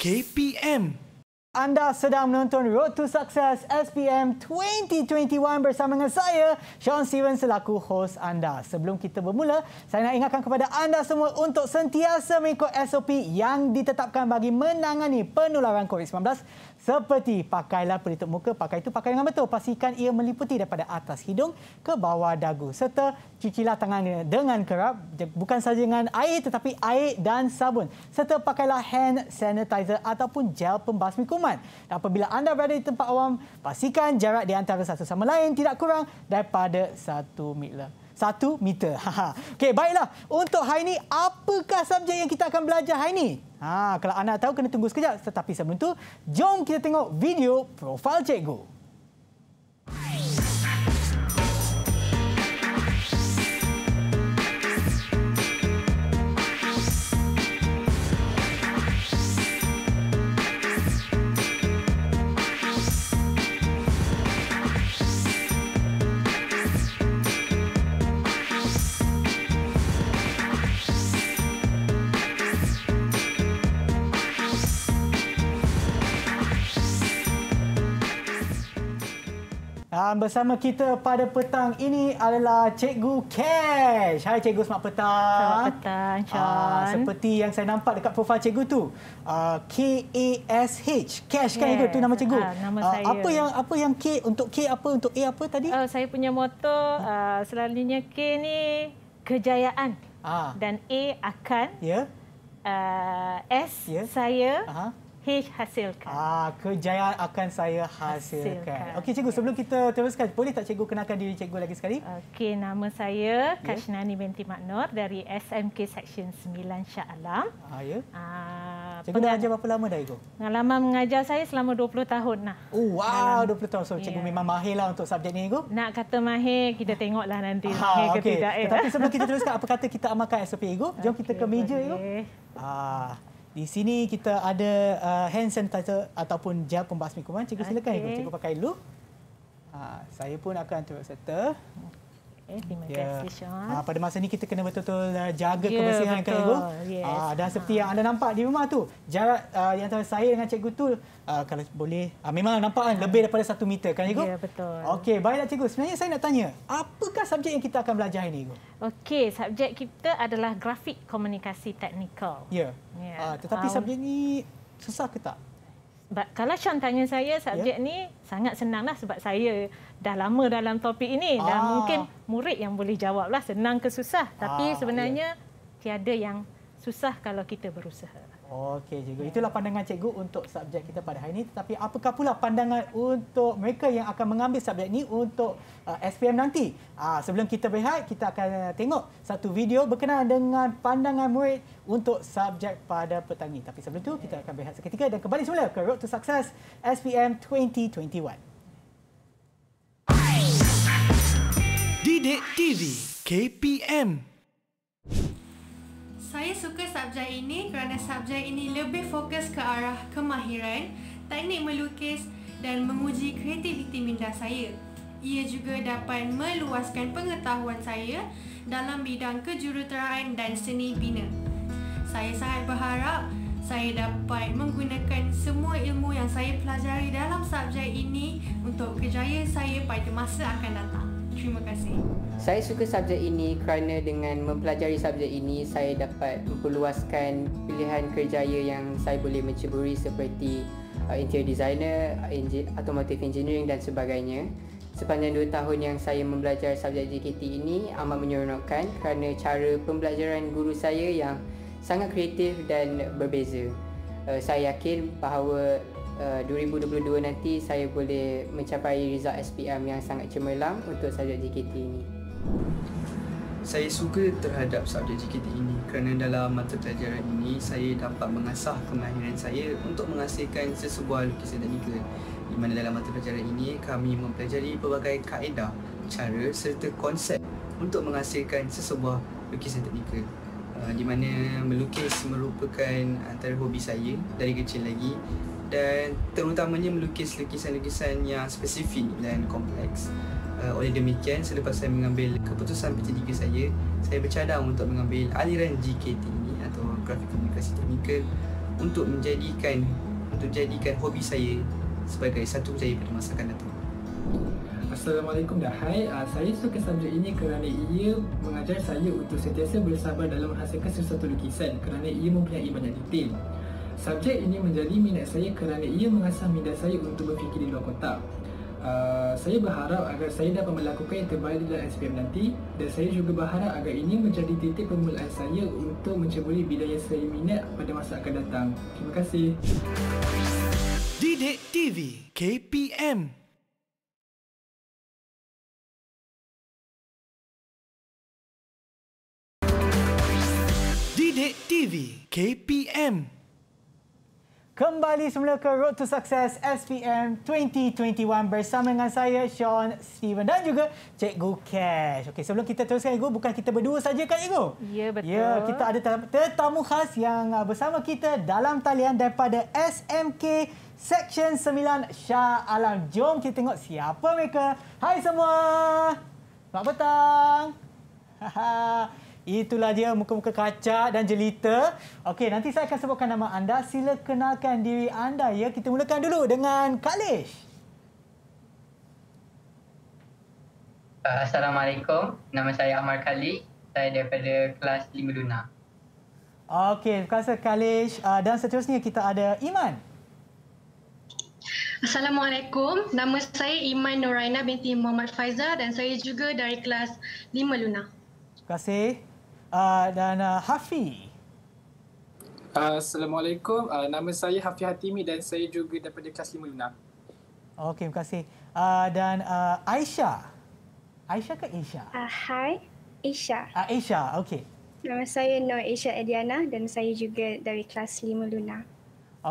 KPM. Anda sedang menonton Road to Success SPM 2021 bersama dengan saya, Sean Steven selaku host anda. Sebelum kita bermula, saya nak ingatkan kepada anda semua untuk sentiasa mengikut SOP yang ditetapkan bagi menangani penularan COVID-19 seperti pakailah pelitup muka, pakai itu pakai dengan betul. Pastikan ia meliputi daripada atas hidung ke bawah dagu. Serta cucilah tangan dengan kerap. Bukan sahaja dengan air tetapi air dan sabun. Serta pakailah hand sanitizer ataupun gel pembasmi kuman. Dan apabila anda berada di tempat awam, pastikan jarak di antara satu sama lain tidak kurang daripada satu meter satu meter. Okey, baiklah. Untuk hari ini, apakah subjek yang kita akan belajar hari ini? Ha, kalau anak tahu, kena tunggu sekejap. Tetapi sebelum itu, jom kita tengok video profil cikgu. Dan bersama kita pada petang ini adalah Cikgu Cash. Hai Cikgu, selamat petang. Selamat petang, Chan. Ah, uh, seperti yang saya nampak dekat profil Cikgu tu, uh, ah, K-A-S-H. Cash kan yeah. itu nama Cikgu? Uh, nama Uh, apa yang apa yang K, untuk K apa, untuk A apa tadi? Uh, saya punya motto uh, selalunya K ni kejayaan. Uh. Dan A akan. Ya. Yeah. Uh, S, yeah. saya. Uh-huh hasilkan. Ah, kejayaan akan saya hasilkan. hasilkan. Okey cikgu, sebelum kita teruskan, boleh tak cikgu kenalkan diri cikgu lagi sekali? Okey, nama saya Kashnani binti Maknur dari SMK Section 9 Shah Alam. Ah, ya. Ah, cikgu dah ajar berapa lama dah cikgu? Pengalaman mengajar saya selama 20 tahun lah. Oh, wow, Dalam, 20 tahun. So cikgu yeah. memang mahirlah untuk subjek ni cikgu. Nak kata mahir, kita tengoklah nanti. Ah, mahir okay. Ya. Tapi sebelum kita teruskan, apa kata kita amalkan SOP cikgu? Jom okay, kita ke meja cikgu. Ah. Di sini kita ada uh, hand sanitizer ataupun gel pembasmi kuman. Cikgu silakan okay. cikgu pakai dulu. Uh, ah, saya pun akan terus settle. Eh, terima yeah. kasih Syah. Ah, pada masa ni kita kena betul-betul uh, jaga yeah, kebersihan betul. kan ibu. Yes. Ah dan ha. seperti yang anda nampak di rumah tu, jarak uh, yang antara saya dengan cikgu tu uh, kalau boleh uh, memang nampak kan ha. lebih daripada satu meter kan ibu? Ya yeah, betul. Okey, baiklah cikgu. Sebenarnya saya nak tanya, apakah subjek yang kita akan belajar ini ibu? Okey, subjek kita adalah grafik komunikasi teknikal. Ya. Yeah. Ya, yeah. Uh, tetapi um, subjek ni susah ke tak? But kalau Sean tanya saya subjek yeah. ni sangat senanglah sebab saya dah lama dalam topik ini ah. dan mungkin murid yang boleh jawablah senang ke susah ah, tapi ya. sebenarnya yeah. tiada yang susah kalau kita berusaha. Okey cikgu. Itulah pandangan cikgu untuk subjek kita pada hari ini. Tetapi apakah pula pandangan untuk mereka yang akan mengambil subjek ini untuk uh, SPM nanti? Uh, sebelum kita berehat, kita akan tengok satu video berkenaan dengan pandangan murid untuk subjek pada petang ini. Tapi sebelum itu, kita akan berehat seketika dan kembali semula ke Road to Success SPM 2021. Didik TV KPM saya suka subjek ini kerana subjek ini lebih fokus ke arah kemahiran, teknik melukis dan menguji kreativiti minda saya. Ia juga dapat meluaskan pengetahuan saya dalam bidang kejuruteraan dan seni bina. Saya sangat berharap saya dapat menggunakan semua ilmu yang saya pelajari dalam subjek ini untuk kejayaan saya pada masa akan datang. Terima kasih. Saya suka subjek ini kerana dengan mempelajari subjek ini saya dapat memperluaskan pilihan kerjaya yang saya boleh menceburi seperti uh, interior designer, automotive engineering dan sebagainya. Sepanjang dua tahun yang saya mempelajari subjek JKT ini amat menyeronokkan kerana cara pembelajaran guru saya yang sangat kreatif dan berbeza. Uh, saya yakin bahawa Eh, uh, 2022 nanti saya boleh mencapai result SPM yang sangat cemerlang untuk subjek JKT ini. Saya suka terhadap subjek JKT ini kerana dalam mata pelajaran ini saya dapat mengasah kemahiran saya untuk menghasilkan sesebuah lukisan teknikal di mana dalam mata pelajaran ini kami mempelajari pelbagai kaedah, cara serta konsep untuk menghasilkan sesebuah lukisan teknikal eh, di mana melukis merupakan antara hobi saya dari kecil lagi dan terutamanya melukis lukisan-lukisan yang spesifik dan kompleks. Uh, oleh demikian, selepas saya mengambil keputusan PT3 saya, saya bercadang untuk mengambil aliran GKT ini atau Grafik Komunikasi Teknikal untuk menjadikan untuk jadikan hobi saya sebagai satu percaya pada masa akan datang. Assalamualaikum dan hai. Uh, saya suka subjek ini kerana ia mengajar saya untuk sentiasa bersabar dalam menghasilkan sesuatu lukisan kerana ia mempunyai banyak detail. Subjek ini menjadi minat saya kerana ia mengasah minda saya untuk berfikir di luar kotak. Uh, saya berharap agar saya dapat melakukan yang terbaik dalam SPM nanti dan saya juga berharap agar ini menjadi titik permulaan saya untuk mencemburi bidang yang saya minat pada masa akan datang. Terima kasih. Didik TV KPM Didik TV KPM Kembali semula ke Road to Success SPM 2021 bersama dengan saya Sean Steven dan juga Cikgu Cash. Okey, sebelum kita teruskan Cikgu, bukan kita berdua saja kan Cikgu? Ya, betul. Ya, kita ada tetamu khas yang uh, bersama kita dalam talian daripada SMK Section 9 Shah Alam. Jom kita tengok siapa mereka. Hai semua. Selamat petang. Ha, ha. Itulah dia muka-muka kacak dan jelita. Okey, nanti saya akan sebutkan nama anda. Sila kenalkan diri anda ya. Kita mulakan dulu dengan Kalish. Ah, Assalamualaikum. Nama saya Amar Khalid. Saya daripada kelas 5 Luna. Okey, terima kasih Kalish. Ah, dan seterusnya kita ada Iman. Assalamualaikum. Nama saya Iman Noraina binti Muhammad Faizal dan saya juga dari kelas 5 Luna. Terima kasih. Ah, dan uh, Hafi. Uh, Assalamualaikum. Uh, nama saya Hafi Hatimi dan saya juga daripada kelas 5 Luna. Okey, terima kasih. Uh, dan uh, Aisyah. Aisyah ke Aisyah? Uh, hi, Aisyah. Uh, Aisyah, okey. Nama saya Nur Aisyah Ediana dan saya juga dari kelas 5 Luna.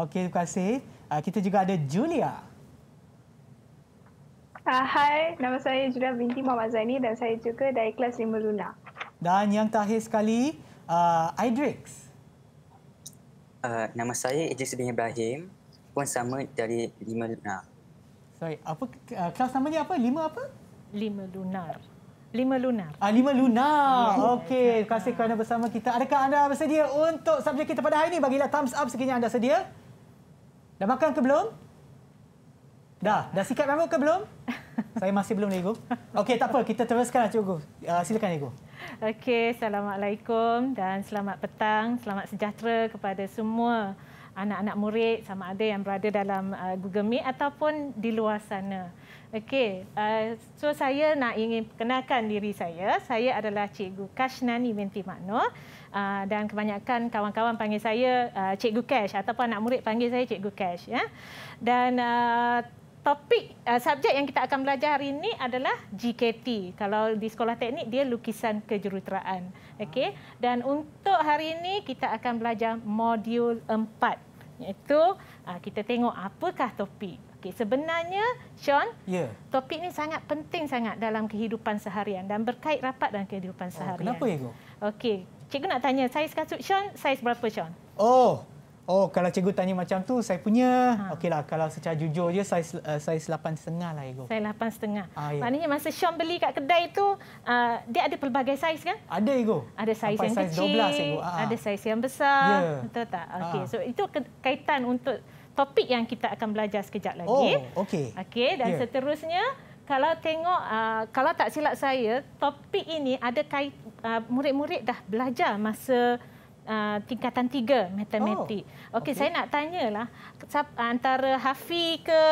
Okey, terima kasih. Uh, kita juga ada Julia. Uh, hai, nama saya Julia binti Muhammad Zaini dan saya juga dari kelas 5 Luna. Dan yang terakhir sekali, uh, Idrix. Uh, nama saya Idris bin Ibrahim. Pun sama dari Lima Lunar. Sorry, apa, uh, kelas dia apa? Lima apa? Lima Lunar. Lima Lunar. Ah, Lima Lunar. Lunar. Okey, terima kasih kerana bersama kita. Adakah anda bersedia untuk subjek kita pada hari ini? Bagilah thumbs up sekiranya anda sedia. Dah makan ke belum? Dah? Dah sikat rambut ke belum? Saya masih belum Cikgu. Okey, tak apa. Kita teruskan lah, Cikgu. Uh, silakan Cikgu. Okey, Assalamualaikum dan selamat petang. Selamat sejahtera kepada semua anak-anak murid sama ada yang berada dalam uh, Google Meet ataupun di luar sana. Okey, uh, so saya nak ingin perkenalkan diri saya. Saya adalah Cikgu Kashnani Binti Makno. Uh, dan kebanyakan kawan-kawan panggil saya uh, Cikgu Cash ataupun anak murid panggil saya Cikgu Cash. Ya? Dan uh, topik uh, subjek yang kita akan belajar hari ini adalah GKT. Kalau di sekolah teknik dia lukisan kejuruteraan. Okey. Dan untuk hari ini kita akan belajar modul 4 iaitu uh, kita tengok apakah topik. Okey, sebenarnya Sean, ya. topik ini sangat penting sangat dalam kehidupan seharian dan berkait rapat dalam kehidupan oh, seharian. Oh, kenapa ya, Okey. Cikgu nak tanya, saiz kasut Sean, saiz berapa Sean? Oh, Oh, kalau cikgu tanya macam tu, saya punya. Ha. Okeylah, kalau secara jujur je, saiz, uh, saiz 8.5 lah, Ego. Saiz 8.5. Ah, ya. Maknanya masa Sean beli kat kedai tu, uh, dia ada pelbagai saiz kan? Ada, Ego. Ada saiz Sampai yang saiz kecil. 12, Ego. Ah, ah. Ada saiz yang besar. Yeah. Betul tak? Okey, ha. so itu kaitan untuk topik yang kita akan belajar sekejap lagi. Oh, okey. Okey, dan yeah. seterusnya, kalau tengok, uh, kalau tak silap saya, topik ini ada kait, uh, murid-murid dah belajar masa... Ah, tingkatan tiga matematik. Oh, Okey, okay. saya nak tanyalah ah, antara Hafi ke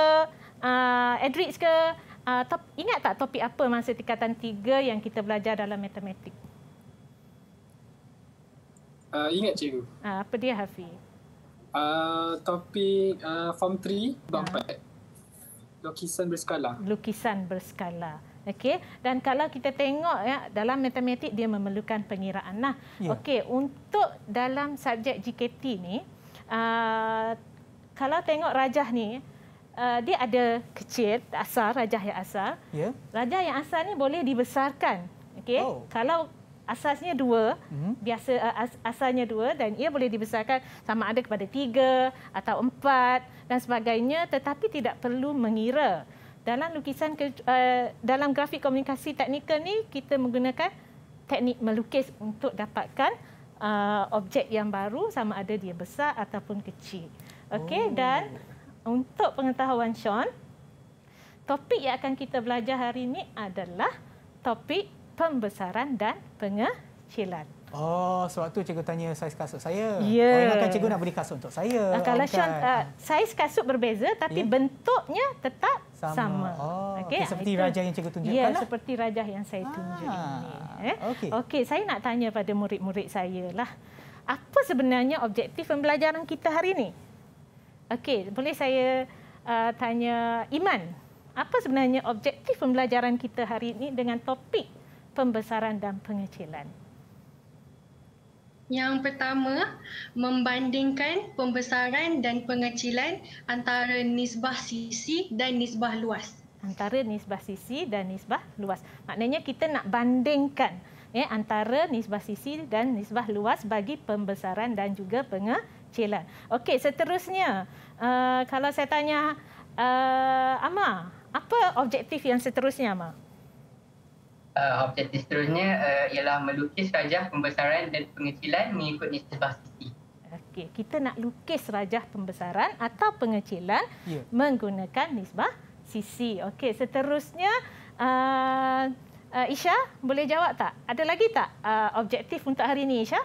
uh, ah, Edric ke uh, top, ingat tak topik apa masa tingkatan tiga yang kita belajar dalam matematik? Uh, ingat cikgu. Uh, apa dia Hafi? Uh, topik uh, form 3 bab 4. Lukisan berskala. Lukisan berskala. Okey, dan kalau kita tengok ya dalam matematik dia memerlukan pengiraan Nah, Yeah. Okey, untuk dalam subjek GKT ni, uh, kalau tengok rajah ni, uh, dia ada kecil asal rajah yang asal. Yeah. Rajah yang asal ni boleh dibesarkan. Okey, oh. kalau asasnya dua, hmm biasa uh, as- asalnya dua dan ia boleh dibesarkan sama ada kepada tiga atau empat dan sebagainya, tetapi tidak perlu mengira dalam lukisan ke, uh, dalam grafik komunikasi teknikal ni kita menggunakan teknik melukis untuk dapatkan uh, objek yang baru sama ada dia besar ataupun kecil. Okey oh. dan untuk pengetahuan Sean topik yang akan kita belajar hari ini adalah topik pembesaran dan pengecilan. Oh, sebab tu cikgu tanya saiz kasut saya. Yeah. Oh, Orang akan cikgu nak beri kasut untuk saya. Eh, kalau Sean, uh, saiz kasut berbeza tapi yeah. bentuknya tetap sama. sama. Oh, okay. okay. Ah, seperti rajah yang cikgu tunjukkan. Ya, lah. seperti rajah yang saya tunjukkan ah, ini. Eh? Okey, okay, saya nak tanya pada murid-murid saya. Lah, apa sebenarnya objektif pembelajaran kita hari ini? Okey, boleh saya uh, tanya Iman. Apa sebenarnya objektif pembelajaran kita hari ini dengan topik pembesaran dan pengecilan? Yang pertama, membandingkan pembesaran dan pengecilan antara nisbah sisi dan nisbah luas. Antara nisbah sisi dan nisbah luas. Maknanya kita nak bandingkan ya, antara nisbah sisi dan nisbah luas bagi pembesaran dan juga pengecilan. Okey, seterusnya, uh, kalau saya tanya uh, Amar, apa objektif yang seterusnya Amar? uh, objektif seterusnya uh, ialah melukis rajah pembesaran dan pengecilan mengikut nisbah sisi. Okey, kita nak lukis rajah pembesaran atau pengecilan yeah. menggunakan nisbah sisi. Okey, seterusnya uh, uh, Isha boleh jawab tak? Ada lagi tak uh, objektif untuk hari ini Isha?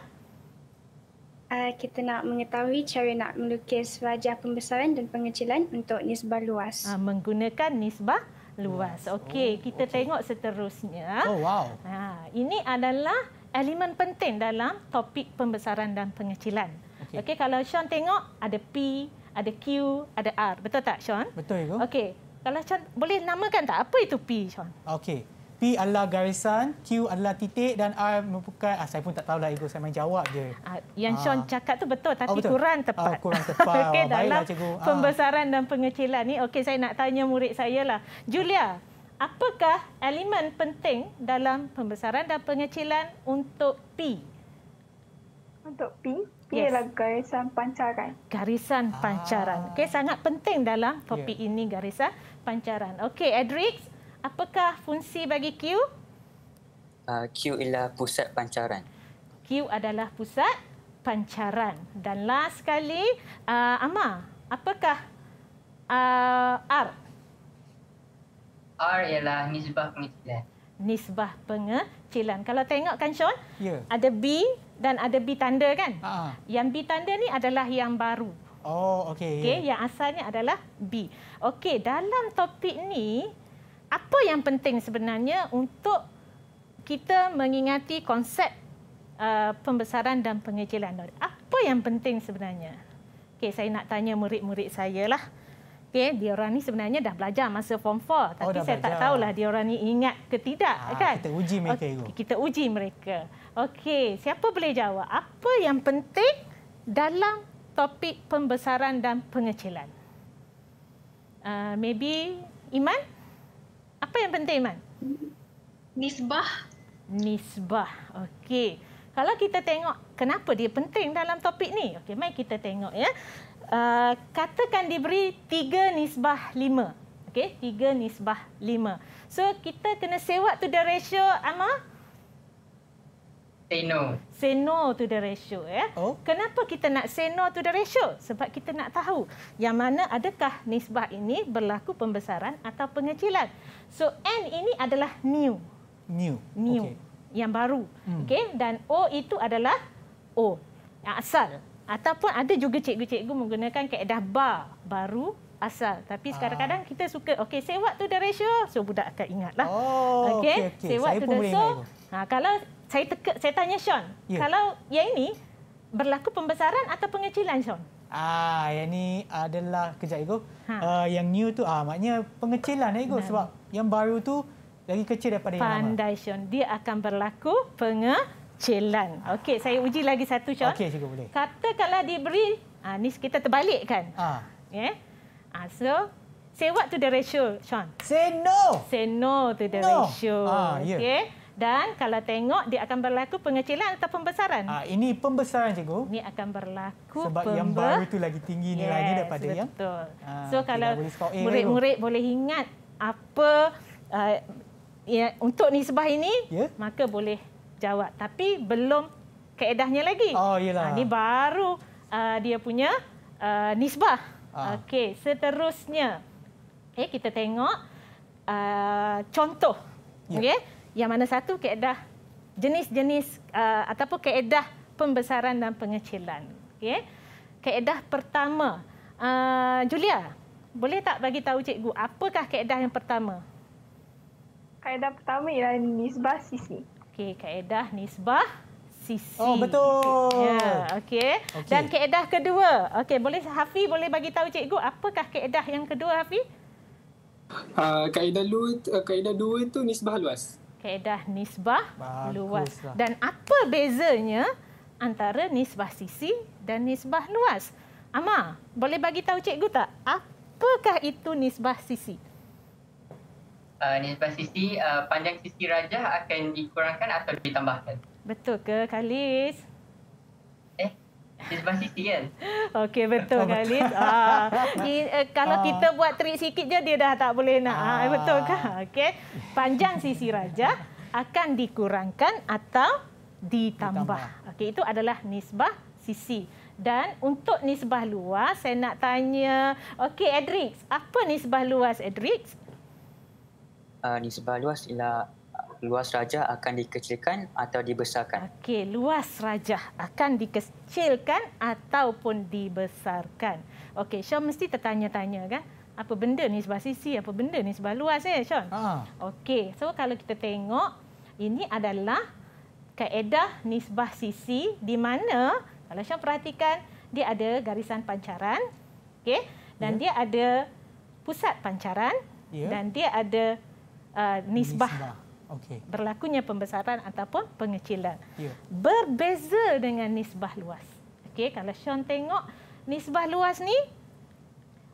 Uh, kita nak mengetahui cara nak melukis rajah pembesaran dan pengecilan untuk nisbah luas. Uh, menggunakan nisbah luas. Okey, oh, kita okay. tengok seterusnya. Oh, wow. Ha, ini adalah elemen penting dalam topik pembesaran dan pengecilan. Okey, okay, kalau Sean tengok ada P, ada Q, ada R. Betul tak, Sean? Betul itu. Okey. Kalau Sean boleh namakan tak apa itu P, Sean? Okey. P adalah garisan, Q adalah titik dan R merupakan... Ah, saya pun tak tahu lah, ego saya main jawab je. Ah, yang Sean ah. cakap tu betul tapi oh, betul. kurang ah, tepat. Ah, kurang tepat. okay, oh, dalam cikgu. pembesaran dan pengecilan ni, okay, saya nak tanya murid saya. lah. Julia, apakah elemen penting dalam pembesaran dan pengecilan untuk P? Untuk P? Ia yes. ialah garisan pancaran. Garisan pancaran. Ah. Okey, sangat penting dalam topik yeah. ini garisan pancaran. Okey, Edrix. Apakah fungsi bagi Q? Uh, Q ialah pusat pancaran. Q adalah pusat pancaran. Dan last sekali, uh, ah, Amma, apakah uh, R? R ialah nisbah pengecilan. Nisbah pengecilan. Kalau tengok kan, Sean, yeah. ada B dan ada B tanda kan? Uh ha, -huh. Ha. Yang B tanda ni adalah yang baru. Oh, okey. Okey, yeah. yang asalnya adalah B. Okey, dalam topik ni apa yang penting sebenarnya untuk kita mengingati konsep uh, pembesaran dan pengecilan. Apa yang penting sebenarnya? Okey, saya nak tanya murid-murid saya lah. Okey, diorang ni sebenarnya dah belajar masa form 4, oh, tapi saya belajar. tak tahulah diorang ni ingat ke tidak, ha, kan? Kita uji mereka. Okay, kita uji mereka. Okey, siapa boleh jawab apa yang penting dalam topik pembesaran dan pengecilan? Uh, maybe Iman apa yang penting, Man? Nisbah. Nisbah. Okey. Kalau kita tengok kenapa dia penting dalam topik ni. Okey, mai kita tengok ya. Uh, katakan diberi 3 nisbah 5. Okey, 3 nisbah 5. So kita kena sewa tu the ratio ama say no. Say no to the ratio. ya. Oh? Kenapa kita nak say no to the ratio? Sebab kita nak tahu yang mana adakah nisbah ini berlaku pembesaran atau pengecilan. So N ini adalah new. New. New. Okay. Yang baru. Hmm. Okay? Dan O itu adalah O. asal. Ataupun ada juga cikgu-cikgu menggunakan keadaan bar baru asal. Tapi ah. kadang-kadang kita suka, okay, say what to the ratio? So budak akan ingatlah. Oh, okay, okay. okay. Say what Saya to the ratio? So, ha, kalau saya teka, saya tanya Sean, yeah. kalau yang ini berlaku pembesaran atau pengecilan Sean? Ah, yang ni adalah kejap ego. Ha. Uh, yang new tu ah maknanya pengecilan ego nah. sebab yang baru tu lagi kecil daripada Pandai, yang lama. Pandai Sean, dia akan berlaku pengecilan. Ah. Okey, saya uji lagi satu Sean. Okey, cukup boleh. Katakanlah diberi ah ni kita terbalik kan. Ah. Ya. Yeah? Ah, so say what to the ratio, Sean? Say no. Say no to the no. ratio. Ah, yeah. Okey dan kalau tengok dia akan berlaku pengecilan atau pembesaran? Ah ini pembesaran cikgu. Ini akan berlaku sebab pembe... yang baru itu lagi tinggi nilainya yes, daripada betul. yang. Betul. Ah, so kalau murid-murid boleh ingat apa uh, ya untuk nisbah ini yeah. maka boleh jawab tapi belum keedahnya lagi. Oh iyalah. Ini ah, baru uh, dia punya uh, nisbah. Ah. Okey, seterusnya. Eh okay, kita tengok uh, contoh. Yeah. Okey yang mana satu keedah jenis-jenis uh, ataupun kaedah pembesaran dan pengecilan. Okay. keedah pertama, uh, Julia, boleh tak bagi tahu cikgu apakah keedah yang pertama? Kaedah pertama ialah nisbah sisi. Okey, keedah nisbah sisi. Oh, betul. Ya, okey. Okay. Dan keedah kedua. Okey, boleh Hafi boleh bagi tahu cikgu apakah keedah yang kedua Hafi? Uh, ah, kaedah lu eh, kaedah dua itu nisbah luas kaedah nisbah Bagus luas. Lah. Dan apa bezanya antara nisbah sisi dan nisbah luas? Ama, boleh bagi tahu cikgu tak? Apakah itu nisbah sisi? Uh, nisbah sisi, uh, panjang sisi rajah akan dikurangkan atau ditambahkan. Betul ke, Khalis? Sebelah sisi kan? Okey, betul kan, Liz? Ah, uh, kalau uh. kita buat trik sikit je, dia dah tak boleh nak. Uh. Betul kan? Okey. Panjang sisi raja akan dikurangkan atau ditambah. ditambah. Okey, itu adalah nisbah sisi. Dan untuk nisbah luas, saya nak tanya... Okey, Edrix. Apa nisbah luas, Edrix? Uh, nisbah luas ialah luas raja akan dikecilkan atau dibesarkan? Okey, luas raja akan dikecilkan ataupun dibesarkan. Okey, Sean mesti tertanya-tanya kan? Apa benda ni sebab sisi, apa benda ni sebab luas ya, Sean? Ha. Okey, so kalau kita tengok, ini adalah kaedah nisbah sisi di mana kalau Sean perhatikan, dia ada garisan pancaran, okey, dan ya. dia ada pusat pancaran ya. dan dia ada uh, nisbah, nisbah okay. berlakunya pembesaran ataupun pengecilan. Yeah. Berbeza dengan nisbah luas. Okey, kalau Sean tengok nisbah luas ni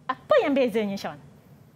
apa yang bezanya Sean?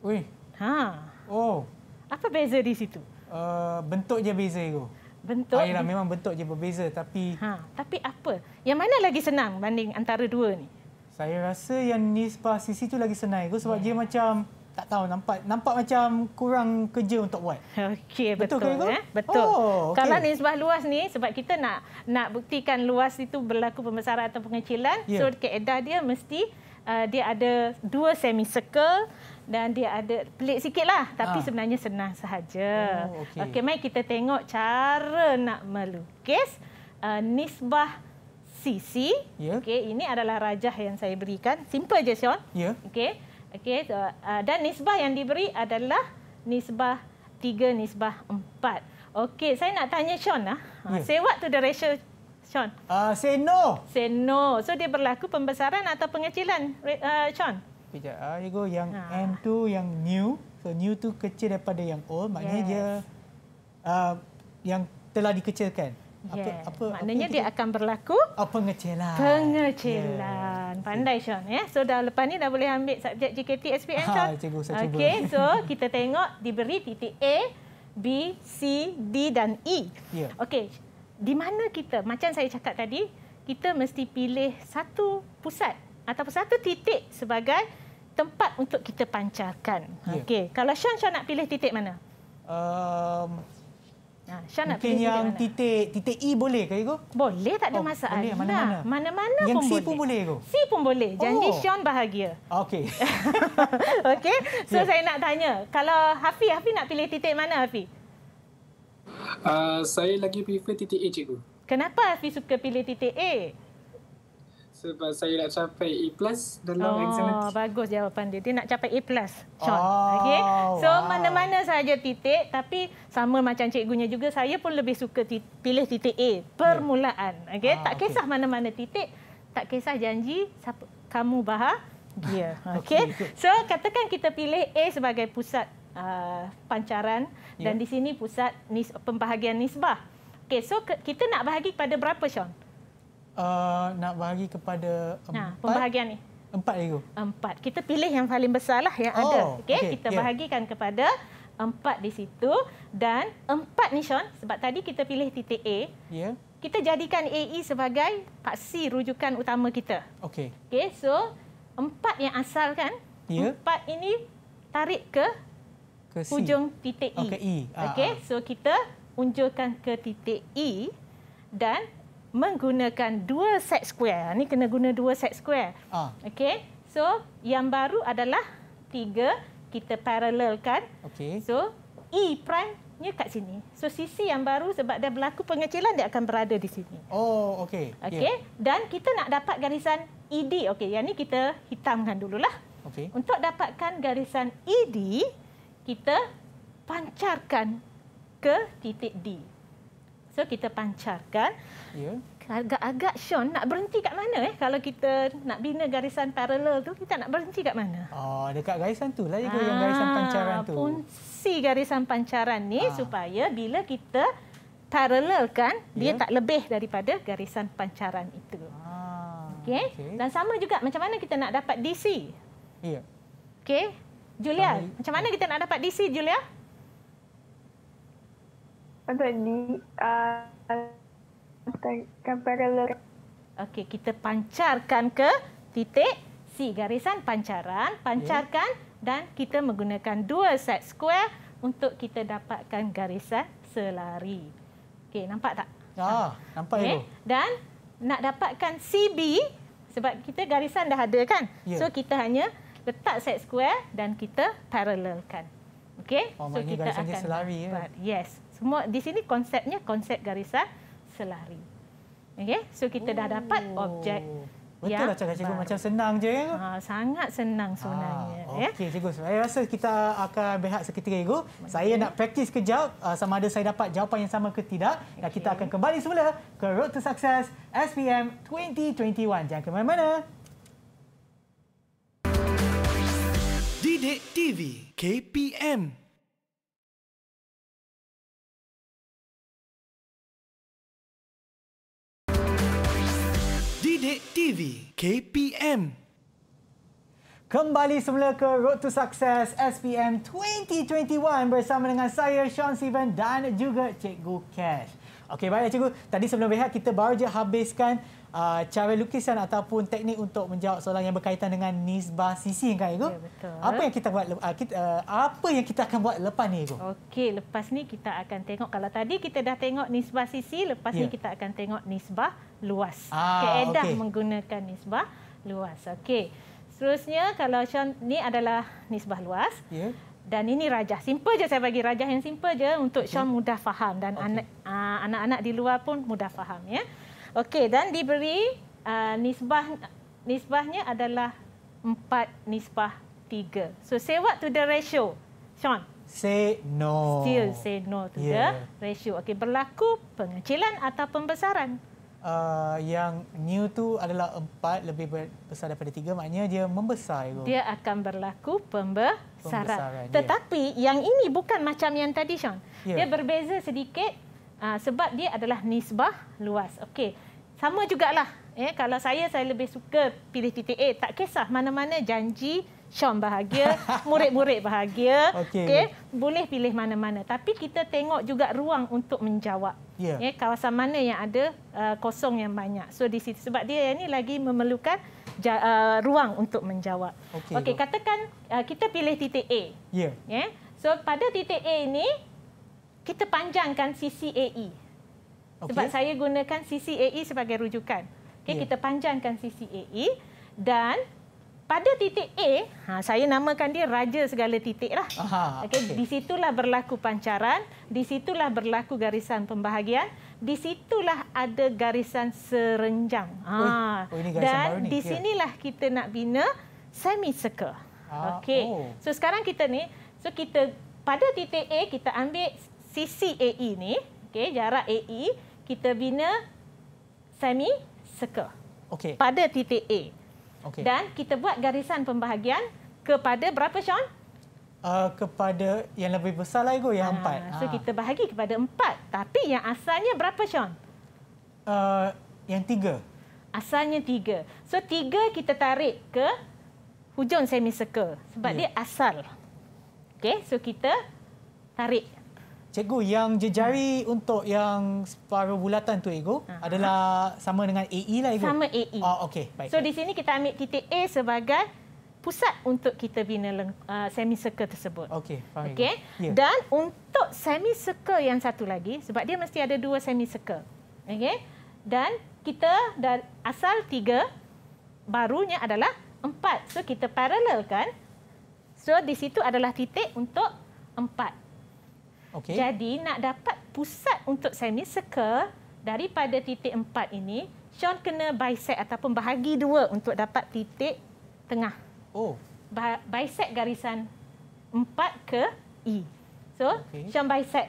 Ui. Ha. Oh. Apa beza di situ? Uh, bentuk je beza itu. Bentuk. Ayolah, memang bentuk je berbeza tapi ha, tapi apa? Yang mana lagi senang banding antara dua ni? Saya rasa yang nisbah sisi tu lagi senang itu sebab yeah. dia macam tak tahu nampak nampak macam kurang kerja untuk buat. Okey betul ya. Betul. Eh? betul. Oh, okay. Kalau nisbah luas ni sebab kita nak nak buktikan luas itu berlaku pembesaran atau pengecilan yeah. so kaedah dia mesti uh, dia ada dua semicircle dan dia ada pelik sikitlah tapi ha. sebenarnya senang sahaja. Oh, Okey okay, mai kita tengok cara nak melukis uh, nisbah sisi. Yeah. Okey ini adalah rajah yang saya berikan. Simple je Sean. Yeah. Okey. Okey, so, uh, dan nisbah yang diberi adalah nisbah 3, nisbah 4. Okey, saya nak tanya Sean. Lah. Yeah. Say what to the ratio, Sean? Uh, say no. Say no. So, dia berlaku pembesaran atau pengecilan, uh, Sean? Sekejap. Uh, ah, you go. Yang uh. M tu yang new. So, new tu kecil daripada yang old. Maknanya yes. dia uh, yang telah dikecilkan. Yeah. Apa, apa, Maknanya apa dia, akan berlaku oh, pengecilan. Pengecilan. Yeah. Pandai Sean. Ya? So dah lepas ni dah boleh ambil subjek JKT SPM ha, Sean. Ha, cikgu, saya okay, cuba. so kita tengok diberi titik A, B, C, D dan E. Yeah. Okey, di mana kita, macam saya cakap tadi, kita mesti pilih satu pusat ataupun satu titik sebagai tempat untuk kita pancarkan. Yeah. Okey, kalau Sean, Sean nak pilih titik mana? Um, Ha, Mungkin yang titik titik E boleh ke ego Boleh tak ada oh, masalah. Boleh, mana -mana. Nah, mana -mana yang pun C pun boleh ego C pun boleh. Janji oh. Sean bahagia. Okey. Okey. So yeah. saya nak tanya, kalau Hafiz Hafiz nak pilih titik mana Hafiz Uh, saya lagi prefer titik A cikgu. Kenapa Hafiz suka pilih titik A? sebab saya nak capai A plus dalam oh, exam nanti. Bagus jawapan dia. Dia nak capai A plus. Oh, okay. So wow. mana-mana saja titik tapi sama macam cikgunya juga saya pun lebih suka titik, pilih titik A. Permulaan. Ya. Okay. Ah, tak kisah mana-mana okay. titik. Tak kisah janji siapa, kamu bahar dia. Yeah. Okay. So katakan kita pilih A sebagai pusat uh, pancaran yeah. dan ya. di sini pusat nis, pembahagian nisbah. Okay, so ke, kita nak bahagi kepada berapa, Sean? uh, nak bagi kepada empat. Nah, pembahagian ni. Empat itu. Empat. Kita pilih yang paling besarlah yang oh, ada. Okey, okay. kita yeah. bahagikan kepada empat di situ dan empat ni Sean sebab tadi kita pilih titik A. Ya. Yeah. Kita jadikan AE sebagai paksi rujukan utama kita. Okey. Okey, so empat yang asal kan? Ya. Yeah. Empat ini tarik ke ke C. hujung titik E. Oh, e. Ah, okey, E. so kita unjurkan ke titik E dan menggunakan dua set square. Ini ha, kena guna dua set square. Ah. Okey. So, yang baru adalah tiga kita paralelkan. Okey. So, E prime-nya kat sini. So, sisi yang baru sebab dia berlaku pengecilan dia akan berada di sini. Oh, okey. Okey. Yeah. Dan kita nak dapat garisan ED. Okey, yang ni kita hitamkan dululah. Okey. Untuk dapatkan garisan ED, kita pancarkan ke titik D. So kita pancarkan. Ya. Agak-agak Sean nak berhenti kat mana eh kalau kita nak bina garisan paralel tu kita nak berhenti kat mana? Oh dekat garisan tu lah ya yang ah, garisan pancaran tu. Fungsi garisan pancaran ni Aa. Ah. supaya bila kita paralel kan ya. dia tak lebih daripada garisan pancaran itu. Okey. Okay. Dan sama juga macam mana kita nak dapat DC? Ya. Okey. Julia, Kami, macam mana kita nak dapat DC Julia? Untuk ni ah, gambar Okey, kita pancarkan ke titik C garisan pancaran, pancarkan okay. Ya. dan kita menggunakan dua set square untuk kita dapatkan garisan selari. Okey, nampak tak? Ya, ah, nampak okay. itu. Dan nak dapatkan CB sebab kita garisan dah ada kan. Yeah. So kita hanya letak set square dan kita paralelkan. Okey? Oh, so kita garisan akan selari ya. Yeah. Yes semua di sini konsepnya konsep garisan selari. Okey, so kita dah dapat oh. objek. Betul ya, lah cakap cikgu macam senang je kan? Ha, sangat senang sebenarnya. Ha, Okey cikgu, saya rasa kita akan berehat seketika cikgu. Okay. Saya nak praktis kejap ah, sama ada saya dapat jawapan yang sama ke tidak. Okay. Dan kita akan kembali semula ke Road to Success SPM 2021. Jangan ke mana-mana. Didik TV KPM Bilik TV KPM Kembali semula ke Road to Success SPM 2021 bersama dengan saya Sean Steven dan juga Cikgu Cash. Okey baiklah Cikgu, tadi sebelum rehat kita baru je habiskan uh, cara lukisan ataupun teknik untuk menjawab soalan yang berkaitan dengan nisbah sisi kan Ego? Ya, apa yang kita buat uh, kita, uh, apa yang kita akan buat lepas ni Ego? Okey, lepas ni kita akan tengok kalau tadi kita dah tengok nisbah sisi, lepas ya. ni kita akan tengok nisbah luas. Ah, Keedah okay. menggunakan nisbah luas. Okey. Seterusnya kalau Sean, ni adalah nisbah luas. Ya. Dan ini rajah. Simple je saya bagi rajah yang simple je untuk okay. Sean mudah faham dan anak, ah, anak-anak di luar pun mudah faham ya. Okey dan diberi uh, nisbah nisbahnya adalah 4 nisbah 3. So say what to the ratio? Sean. Say no. Still say no to yeah. the ratio. Okey berlaku pengecilan atau pembesaran? Uh, yang new tu adalah 4 lebih besar daripada 3 maknanya dia membesar. Ego. Dia akan berlaku pembesaran. pembesaran Tetapi yeah. yang ini bukan macam yang tadi Sean. Yeah. Dia berbeza sedikit Uh, sebab dia adalah nisbah luas. Okey. Sama jugalah. Eh, kalau saya, saya lebih suka pilih titik A. Tak kisah mana-mana janji Sean bahagia, murid-murid bahagia. Okey. Okay. Boleh pilih mana-mana. Tapi kita tengok juga ruang untuk menjawab. Yeah. Eh, kawasan mana yang ada uh, kosong yang banyak. So di situ sebab dia yang ini lagi memerlukan ja, uh, ruang untuk menjawab. Okey. Okay, katakan uh, kita pilih titik A. Ya. Yeah. Yeah. So pada titik A ini kita panjangkan CCAE. Okay. Sebab saya gunakan CCAE sebagai rujukan. Okay, yeah. Kita panjangkan CCAE dan pada titik A, ha, saya namakan dia raja segala titik. Lah. Aha, okay, okay. Di situlah berlaku pancaran, di situlah berlaku garisan pembahagian, di situlah ada garisan serenjang. Ha, oh, oh, garisan dan ni. di ya. sinilah yeah. kita nak bina semicircle. Ah, okey. Oh. So sekarang kita ni, so kita pada titik A kita ambil sisi AE ni, okey, jarak AE kita bina semi circle. Okey. Pada titik A. Okey. Dan kita buat garisan pembahagian kepada berapa Sean? Uh, kepada yang lebih besar lagi yang ha, empat. So ha. kita bahagi kepada empat. Tapi yang asalnya berapa Sean? Uh, yang tiga. Asalnya tiga. So tiga kita tarik ke hujung semi circle. Sebab yeah. dia asal. Okey, so kita tarik. Cikgu, yang jejari hmm. untuk yang separuh bulatan tu, Ego, Aha. adalah sama dengan AE lah, Ego? Sama AE. Oh, okey. Baik. So, di sini kita ambil titik A sebagai pusat untuk kita bina uh, semicircle tersebut. Okey, faham, okay. Okey. Ya. Yeah. Dan untuk semicircle yang satu lagi, sebab dia mesti ada dua semicircle. Okey. Dan kita dah asal tiga, barunya adalah empat. So, kita paralelkan. So, di situ adalah titik untuk empat. Okay. Jadi nak dapat pusat untuk semicircle daripada titik empat ini, Sean kena bisect ataupun bahagi dua untuk dapat titik tengah. Oh. Ba bisect garisan empat ke E. So, okay. Sean bisect.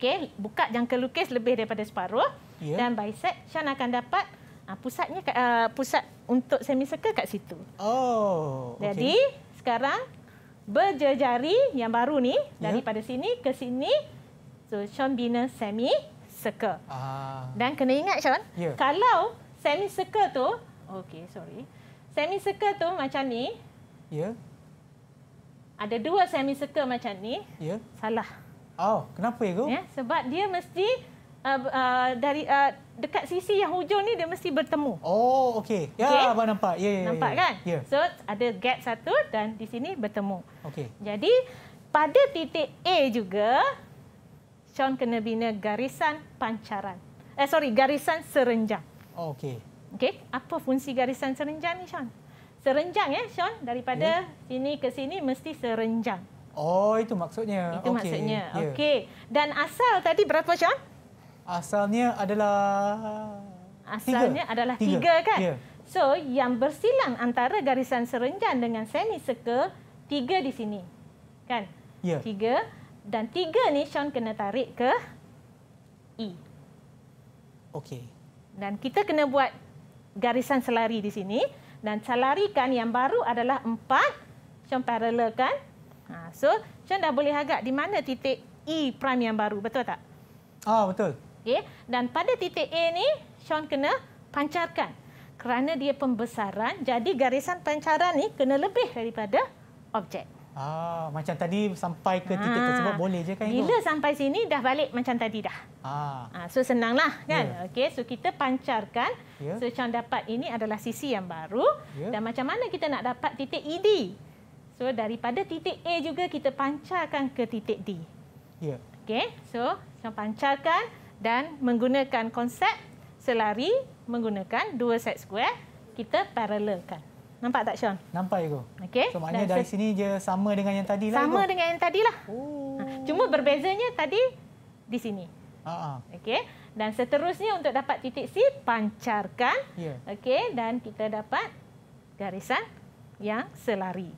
Okay, buka jangka lukis lebih daripada separuh yeah. dan bisect Sean akan dapat uh, pusatnya uh, pusat untuk semicircle kat situ. Oh. Okay. Jadi, sekarang berjejari yang baru ni ya. daripada sini ke sini so Sean bina semi circle. Ah. Dan kena ingat Sean, ya. kalau semi circle tu, okey sorry. Semi circle tu macam ni. Ya. Ada dua semi circle macam ni. Ya. Salah. Oh, kenapa ya, Ya, sebab dia mesti uh, dari uh, dekat sisi yang hujung ni dia mesti bertemu. Oh, okey. Ya, okay. abang nampak. Ya, yeah, ya. Yeah, nampak yeah, yeah. kan? Yeah. So, ada gap satu dan di sini bertemu. Okey. Jadi, pada titik A juga Sean kena bina garisan pancaran. Eh sorry, garisan serenjang. Oh, okey. Okey, apa fungsi garisan serenjang ni, Sean? Serenjang ya, Sean, daripada yeah. sini ke sini mesti serenjang. Oh, itu maksudnya. Itu okay. maksudnya. Yeah. Okey. Dan asal tadi berapa, Sean? Asalnya adalah Asalnya tiga. adalah tiga, tiga kan? Yeah. So, yang bersilang antara garisan serenjan dengan semicircle, tiga di sini. Kan? Yeah. Tiga. Dan tiga ni Sean kena tarik ke E. Okey. Dan kita kena buat garisan selari di sini. Dan selarikan yang baru adalah empat. Sean paralel kan? Ha, so, Sean dah boleh agak di mana titik E prime yang baru. Betul tak? Ah oh, Betul. Okey, dan pada titik A ni Sean kena pancarkan. Kerana dia pembesaran, jadi garisan pancaran ni kena lebih daripada objek. Ah, macam tadi sampai ke titik ha. tersebut boleh je kan? Bila itu? sampai sini dah balik macam tadi dah. Ah. Ha. So senanglah kan? Yeah. Okey, so kita pancarkan. Yeah. So Sean dapat ini adalah sisi yang baru. Yeah. Dan macam mana kita nak dapat titik ED? So daripada titik A juga kita pancarkan ke titik D. Ya. Yeah. Okey, so Sean pancarkan dan menggunakan konsep selari menggunakan dua set square kita paralelkan. Nampak tak Sean? Nampak Igo. Okey. So maknanya dari sini je sama dengan yang tadi lah. Sama Igo. dengan yang tadi lah. Oh. Ha, cuma berbezanya tadi di sini. Ha ah. Okey. Dan seterusnya untuk dapat titik C pancarkan. Yeah. Okey dan kita dapat garisan yang selari.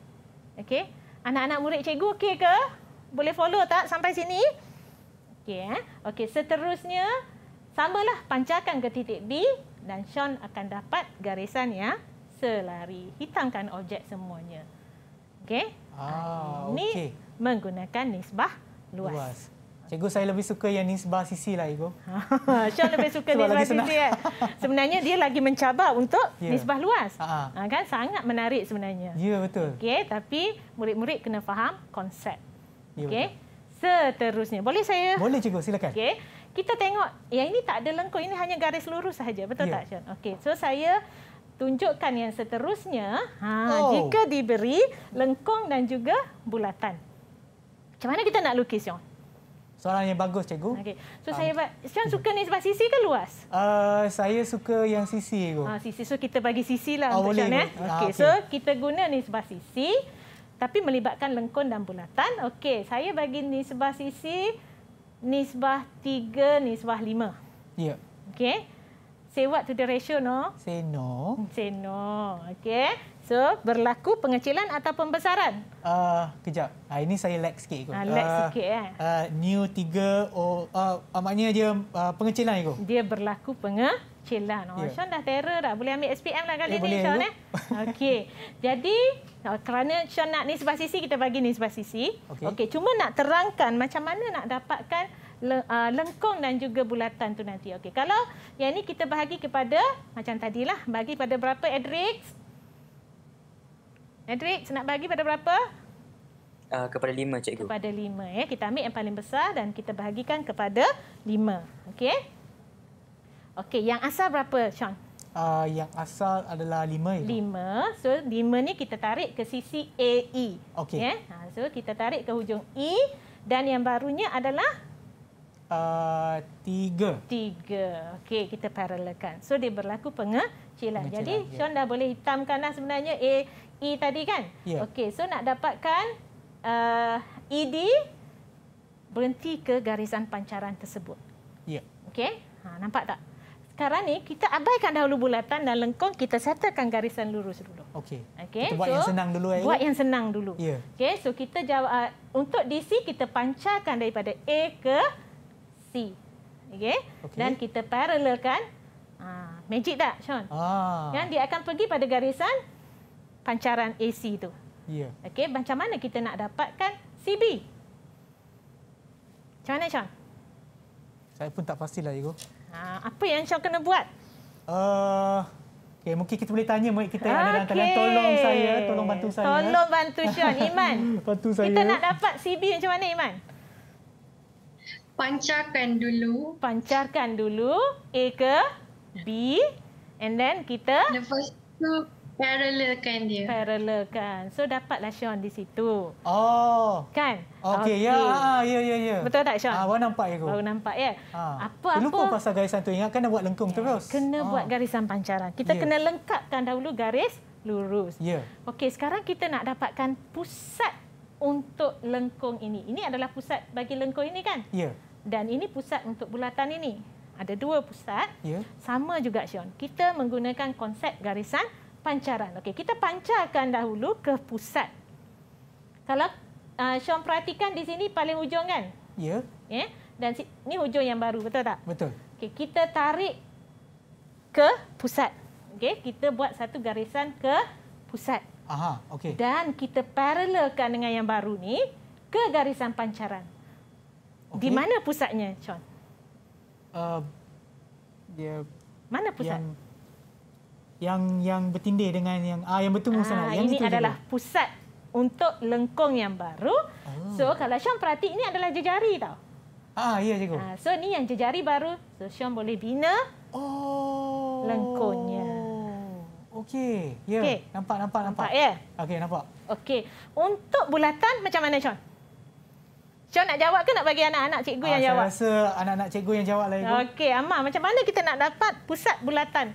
Okey. Anak-anak murid cikgu okey ke? Boleh follow tak sampai sini? Okey eh. Okey, seterusnya sambalah pancarkan ke titik B dan Sean akan dapat garisan ya selari. Hitamkan objek semuanya. Okey. Ah, ini menggunakan nisbah luas. luas. Cikgu saya lebih suka yang nisbah sisi lah, Igo. Sean lebih suka Sebab nisbah sisi. Kan? Sebenarnya dia lagi mencabar untuk yeah. nisbah luas. Uh-huh. Kan sangat menarik sebenarnya. Ya, yeah, betul. Okay, tapi murid-murid kena faham konsep. Yeah, Okey seterusnya. Boleh saya? Boleh cikgu, silakan. Okey. Kita tengok yang ini tak ada lengkung, ini hanya garis lurus saja. Betul yeah. tak, Sean? Okey. So saya tunjukkan yang seterusnya. Ha, oh. jika diberi lengkung dan juga bulatan. Macam mana kita nak lukis, yang Soalan yang bagus, cikgu. Okay So um. saya buat Sean suka ni sebab sisi ke luas? Uh, saya suka yang sisi, cikgu. Ha, sisi. So kita bagi sisilah oh, untuk boleh, Sean eh. Okey. Ah, okay. So kita guna ni sebab sisi tapi melibatkan lengkung dan bulatan. Okey, saya bagi nisbah sisi nisbah 3, nisbah 5. Ya. Yeah. Okey. Say what to the ratio no? Say no. Hmm, say no. Okey. So, berlaku pengecilan atau pembesaran? Uh, kejap. Uh, ini saya lag sikit. Uh, lag uh, sikit. Eh. Uh, new 3 or... Uh, maknanya dia uh, pengecilan. Ikut. Dia berlaku pengecilan. Chill lah. No. Yeah. Sean dah terror dah. Boleh ambil SPM lah kali yeah, ni, Sean. Eh? Okey. Jadi, eh, kerana Sean nak ni nisbah sisi, kita bagi nisbah sisi. Okey. Okay. Cuma nak terangkan macam mana nak dapatkan eh, lengkung dan juga bulatan tu nanti. Okey. Kalau yang ni kita bahagi kepada, macam tadilah, bagi pada berapa, Edrix? Edrix, nak bagi pada berapa? Uh, kepada lima, cikgu. Kepada lima. Eh. Kita ambil yang paling besar dan kita bahagikan kepada lima. Okey. Okey, yang asal berapa, Sean? Uh, yang asal adalah lima. ya. 5. So lima ni kita tarik ke sisi AE. Okey. Yeah? Ha, so kita tarik ke hujung E dan yang barunya adalah a uh, 3. 3. Okey, kita paralelkan. So dia berlaku pengecilan. Jadi yeah. Sean dah boleh hitamkanlah sebenarnya AE tadi kan? Yeah. Okey, so nak dapatkan uh, ah, ED berhenti ke garisan pancaran tersebut. Ya. Yeah. Okey. Ha, nampak tak? sekarang ni kita abaikan dahulu bulatan dan lengkung kita settlekan garisan lurus dulu. Okey. Okey. Buat so, yang senang dulu eh. Buat yang senang dulu. Ya. Yeah. Okey, so kita jawab uh, untuk DC kita pancarkan daripada A ke C. Okey. Okay. Dan kita paralelkan uh, magic tak, Sean? Ah. Kan dia akan pergi pada garisan pancaran AC tu. Ya. Yeah. Okey, macam mana kita nak dapatkan CB? Macam mana, Sean? Saya pun tak pastilah, ego. Ha, apa yang Syah kena buat? Uh, okay, mungkin kita boleh tanya murid kita yang okay. ada dalam talian. Tolong saya, tolong bantu saya. Eh. Tolong bantu Syah. Iman, bantu saya. kita nak dapat CB macam mana Iman? Pancarkan dulu. Pancarkan dulu. A ke B. And then kita... Lepas tu Parallel kan dia. Parallel kan. So dapatlah Sean di situ. Oh. Kan? Okey, okay. ya. Ah, Ya, ya, ya. Betul tak Sean? Awak ah, nampak Aku Awak nampak ya. Ah. Apa-apa. Ah. Lupa pasal garisan tu. Ingat kena buat lengkung yeah. terus. Kena ah. buat garisan pancaran. Kita yeah. kena lengkapkan dahulu garis lurus. Ya. Yeah. Okey, sekarang kita nak dapatkan pusat untuk lengkung ini. Ini adalah pusat bagi lengkung ini kan? Ya. Yeah. Dan ini pusat untuk bulatan ini. Ada dua pusat. Yeah. Sama juga Sean. Kita menggunakan konsep garisan pancaran. Okey, kita pancarkan dahulu ke pusat. Kalau uh, ah, Sean perhatikan di sini paling hujung kan? Ya. Ya. Yeah? Dan ni hujung yang baru, betul tak? Betul. Okey, kita tarik ke pusat. Okey, kita buat satu garisan ke pusat. Aha, okey. Dan kita paralelkan dengan yang baru ni ke garisan pancaran. Okay. Di mana pusatnya, Sean? Uh, dia mana pusat? Yang yang yang bertindih dengan yang ah yang bertemu ah, sana. Yang ini adalah dulu. pusat untuk lengkung yang baru. Oh. So kalau Syam perhati ini adalah jejari tau. Ah iya cikgu. Ah, so ni yang jejari baru. So Syam boleh bina oh. lengkongnya. Okey. Ya. Yeah. Okay. Nampak nampak nampak. nampak ya. Yeah. Okey nampak. Okey. Untuk bulatan macam mana Syam? Syam nak jawab ke nak bagi anak-anak cikgu ah, yang saya jawab? Saya rasa anak-anak cikgu yang jawab lah. Okey, Amar. Macam mana kita nak dapat pusat bulatan?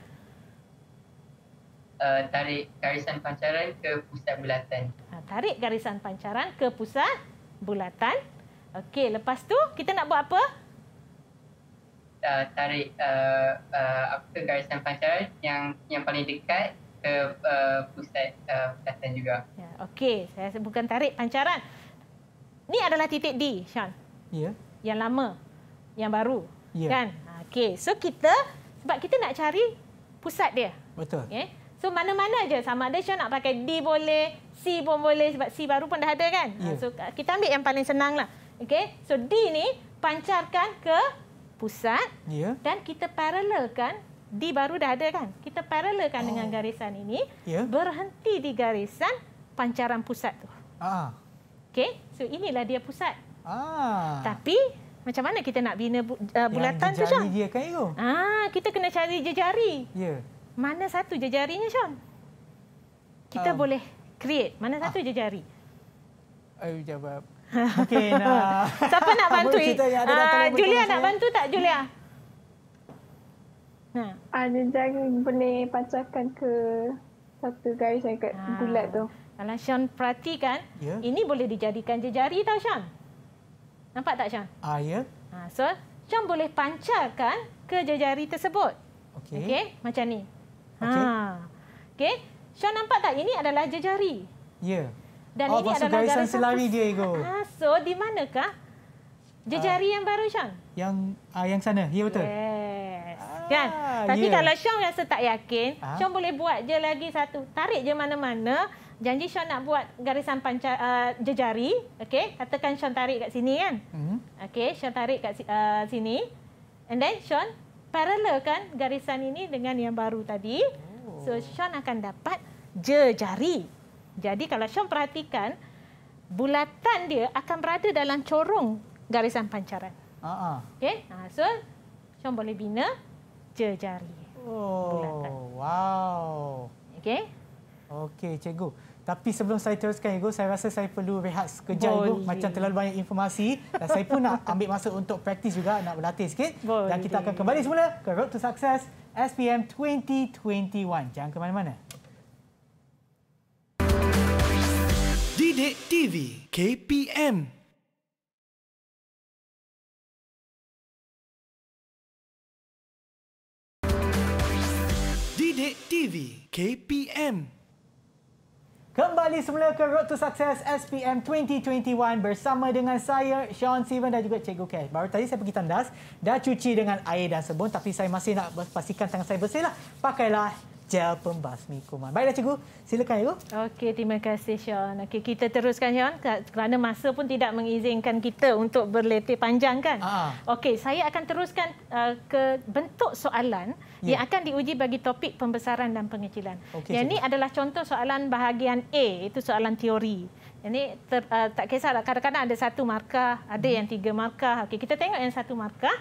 uh, tarik garisan pancaran ke pusat bulatan. Ha, tarik garisan pancaran ke pusat bulatan. Okey, lepas tu kita nak buat apa? Uh, tarik uh, uh, garisan pancaran yang yang paling dekat ke uh, pusat uh, bulatan juga. Ya, Okey, saya bukan tarik pancaran. Ini adalah titik D, Sean. Ya. Yang lama, yang baru. Ya. Kan? Ah, okey, so kita sebab kita nak cari pusat dia. Betul. Okay. Eh, So mana-mana je sama ada Syah nak pakai D boleh, C pun boleh sebab C baru pun dah ada kan. Ha, yeah. So ah, kita ambil yang paling senang lah. Okay. So D ni pancarkan ke pusat yeah. dan kita paralelkan. D baru dah ada kan. Kita paralelkan oh. dengan garisan ini. Yeah. Berhenti di garisan pancaran pusat tu. Ah. Okay. So inilah dia pusat. Ah. Tapi macam mana kita nak bina ah, bulatan tu Syah? dia kan itu. Ah, kita kena cari jari Ya. Yeah mana satu jejarinya, Sean? Kita um, boleh create mana satu ah. jejari? Ayuh jawab. Okey, nah. Siapa nak bantu? Uh, Julia nak bantu tak, Julia? Nah. Ada yang ah. ya. ya. boleh pancarkan ke satu guys saya kat ha. bulat tu. Kalau Sean perhatikan, yeah. ini boleh dijadikan jari tau Sean. Nampak tak Sean? Ah, ya. Ha, so, Sean boleh pancarkan ke jari tersebut. Okey. Okay, macam ni. Ha. Okey. Syah nampak tak ini adalah jejari? Ya. Yeah. Dan oh, ini adalah garisan selari dia ego. Ah, so di manakah jejari uh, yang baru Syah? Yang uh, yang sana. Ya yeah, betul. Yes. Kan? Ah, Tapi yeah. kalau Syah rasa tak yakin, ah? Syah boleh buat je lagi satu. Tarik je mana-mana. Janji Syah nak buat garisan panca, uh, jejari. Okey, katakan Syah tarik kat sini kan. Mm -hmm. Okey, Syah tarik kat uh, sini. And then Sean paralel kan garisan ini dengan yang baru tadi. Oh. So Sean akan dapat jejari. Jadi kalau Sean perhatikan bulatan dia akan berada dalam corong garisan pancaran. Ha ah. Okey. so Sean boleh bina jejari. Oh. Bulatan. Wow. Okay. Okay, cikgu. Tapi sebelum saya teruskan Igo, saya rasa saya perlu rehat sekejap Igo. Macam terlalu banyak informasi dan saya pun nak ambil masa untuk praktis juga, nak berlatih sikit. Boleh. Dan kita akan kembali semula ke Road to Success SPM 2021. Jangan ke mana-mana. Didik TV KPM Didik TV KPM Kembali semula ke Road to Success SPM 2021 bersama dengan saya Sean Steven dan juga Cikgu Cash. Baru tadi saya pergi tandas, dah cuci dengan air dan sabun tapi saya masih nak pastikan tangan saya bersih lah. Pakailah gel pembasmi kuman. Baiklah cikgu, silakan cikgu. Okey, terima kasih Sean. Okey, kita teruskan Sean kerana masa pun tidak mengizinkan kita untuk berletih panjang kan. Ah. Okey, saya akan teruskan uh, ke bentuk soalan yeah. yang akan diuji bagi topik pembesaran dan pengecilan. Okay, yang ini adalah contoh soalan bahagian A, itu soalan teori. Ini ter, uh, tak kisahlah, kadang-kadang ada satu markah, ada hmm. yang tiga markah. Okey, kita tengok yang satu markah.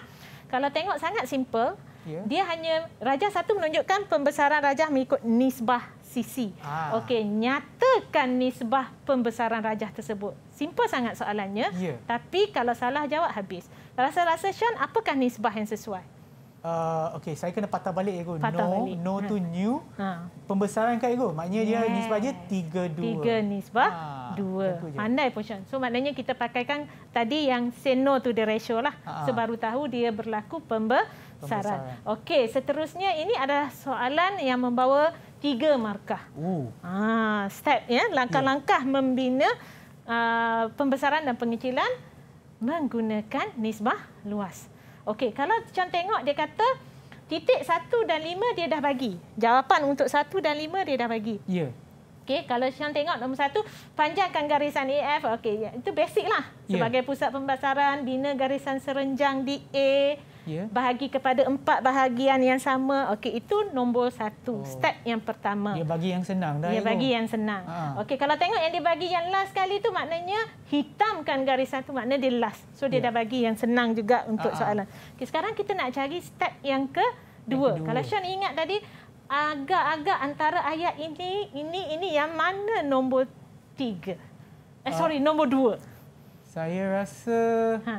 Kalau tengok sangat simple, Yeah. Dia hanya rajah satu menunjukkan pembesaran rajah mengikut nisbah sisi. Ah. Okey, nyatakan nisbah pembesaran rajah tersebut. Simple sangat soalannya. Yeah. Tapi kalau salah jawab habis. Rasa-rasa Sean, apakah nisbah yang sesuai? uh, okay, saya kena patah balik ego. Patah no, balik. no ha. to new. Ha. Pembesaran kan ego? Maknanya yes. dia nisbah dia tiga dua. Tiga nisbah 2. Ha. Pandai pun Sean. So maknanya kita pakai kan tadi yang say no to the ratio lah. Ha, ha. So baru tahu dia berlaku pembesaran. pembesaran. Okey, seterusnya ini ada soalan yang membawa tiga markah. Ha, step ya, langkah-langkah yeah. membina uh, pembesaran dan pengecilan menggunakan nisbah luas. Okey, kalau macam tengok dia kata titik 1 dan 5 dia dah bagi. Jawapan untuk 1 dan 5 dia dah bagi. Ya. Okey, kalau Syam tengok nombor 1, panjangkan garisan AF. Okey, ya, itu basic lah. Ya. Sebagai ya. pusat pembasaran bina garisan serenjang di A yeah. bahagi kepada empat bahagian yang sama. Okey, itu nombor satu. Oh. Step yang pertama. Dia bagi yang senang dah. Dia ilmu. bagi yang senang. Ha. Okey, kalau tengok yang dia bagi yang last sekali itu maknanya hitamkan garis satu maknanya dia last. So dia yeah. dah bagi yang senang juga untuk ha, ha soalan. Okey, sekarang kita nak cari step yang ke dua. Kalau Sean ingat tadi agak-agak antara ayat ini ini ini yang mana nombor tiga? Eh, uh, sorry, nombor dua. Saya rasa... Ha.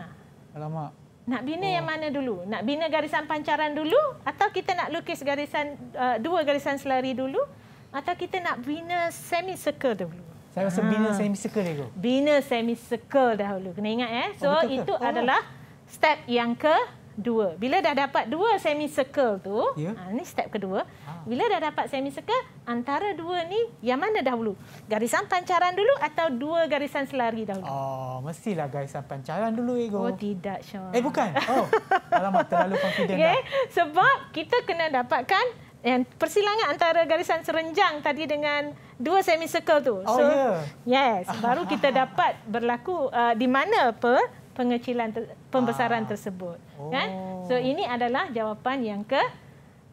Alamak. Nak bina oh. yang hmm. mana dulu? Nak bina garisan pancaran dulu atau kita nak lukis garisan uh, dua garisan selari dulu atau kita nak bina semi circle dulu? Saya rasa ha. bina ah. semicircle dulu. Bina circle dahulu. Kena ingat eh. So oh, itu oh. adalah step yang ke dua. Bila dah dapat dua semicircle tu, yeah. ha, ni step kedua. Ha. Bila dah dapat semicircle, antara dua ni yang mana dahulu? Garisan pancaran dulu atau dua garisan selari dahulu? Oh, mestilah garisan pancaran dulu, Ego. Oh, tidak, Syah. Eh, bukan. Oh, alamak terlalu confident okay. dah. Sebab kita kena dapatkan yang persilangan antara garisan serenjang tadi dengan dua semicircle tu. Oh, so, yeah. yes, baru kita dapat berlaku uh, di mana apa pengecilan ter, pembesaran ah. tersebut oh. kan so ini adalah jawapan yang ke